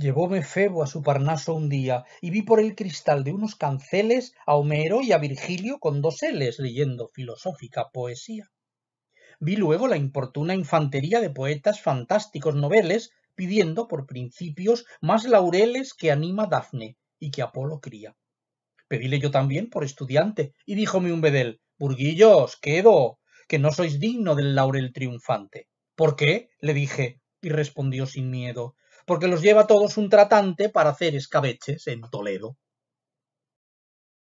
Llevóme Febo a su Parnaso un día y vi por el cristal de unos canceles a Homero y a Virgilio con dos L's leyendo filosófica poesía. Vi luego la importuna infantería de poetas fantásticos noveles pidiendo por principios más laureles que anima Dafne y que Apolo cría. Pedíle yo también por estudiante y díjome un bedel, Burguillos, quedo, que no sois digno del laurel triunfante. ¿Por qué? le dije y respondió sin miedo, porque los lleva todos un tratante para hacer escabeches en Toledo.